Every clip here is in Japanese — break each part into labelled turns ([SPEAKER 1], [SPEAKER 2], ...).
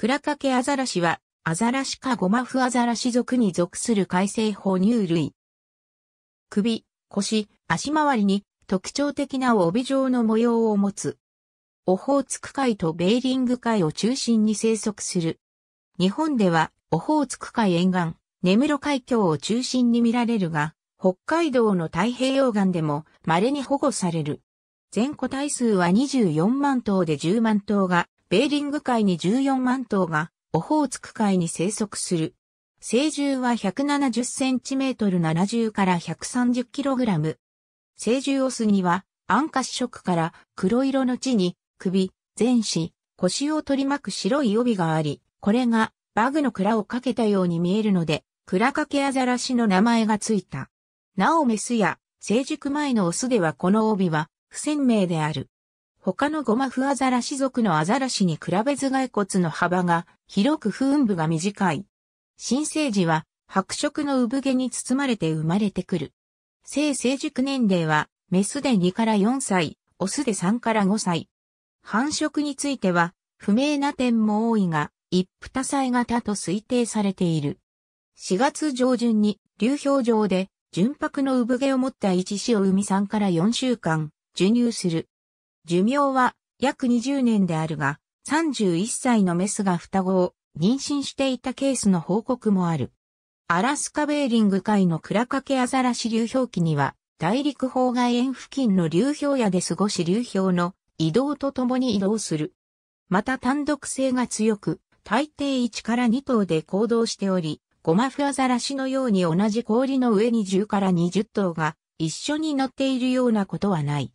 [SPEAKER 1] クラカケアザラシは、アザラシかゴマフアザラシ属に属する海生哺乳類。首、腰、足回りに特徴的な帯状の模様を持つ。オホーツク海とベーリング海を中心に生息する。日本では、オホーツク海沿岸、根室海峡を中心に見られるが、北海道の太平洋岸でも稀に保護される。全個体数は24万頭で10万頭がベーリング海に14万頭が、オホーツク海に生息する。成獣は170センチメートル70から130キログラム。成獣オスには、暗褐色から黒色の地に、首、前肢、腰を取り巻く白い帯があり、これがバグの蔵をかけたように見えるので、蔵掛けアザラシの名前がついた。なおメスや成熟前のオスではこの帯は不鮮明である。他のゴマフアザラシ属のアザラシに比べ頭蓋骨の幅が広く風部が短い。新生児は白色の産毛に包まれて生まれてくる。性成熟年齢はメスで2から4歳、オスで3から5歳。繁殖については不明な点も多いが、一夫多妻型と推定されている。4月上旬に流氷上で純白の産毛を持った一子を産み3から4週間授乳する。寿命は約20年であるが、31歳のメスが双子を妊娠していたケースの報告もある。アラスカベーリング海のクラカケアザラシ流氷期には、大陸方外縁付近の流氷屋で過ごし流氷の移動とともに移動する。また単独性が強く、大抵1から2頭で行動しており、ゴマフアザラシのように同じ氷の上に10から20頭が一緒に乗っているようなことはない。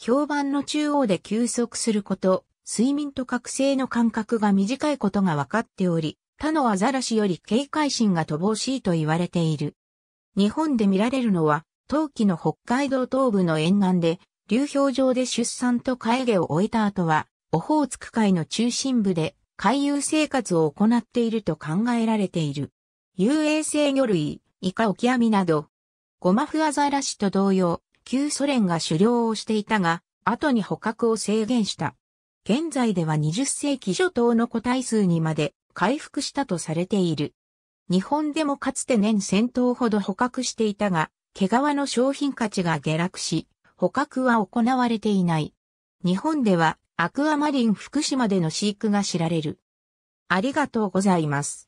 [SPEAKER 1] 評判の中央で休息すること、睡眠と覚醒の間隔が短いことが分かっており、他のアザラシより警戒心が乏しいと言われている。日本で見られるのは、冬季の北海道東部の沿岸で、流氷上で出産と会議を終えた後は、オホーツク海の中心部で、海遊生活を行っていると考えられている。遊泳性魚類、イカオキアミなど、ゴマフアザラシと同様、旧ソ連が狩猟をしていたが、後に捕獲を制限した。現在では20世紀初頭の個体数にまで回復したとされている。日本でもかつて年1000頭ほど捕獲していたが、毛皮の商品価値が下落し、捕獲は行われていない。日本ではアクアマリン福島での飼育が知られる。ありがとうございます。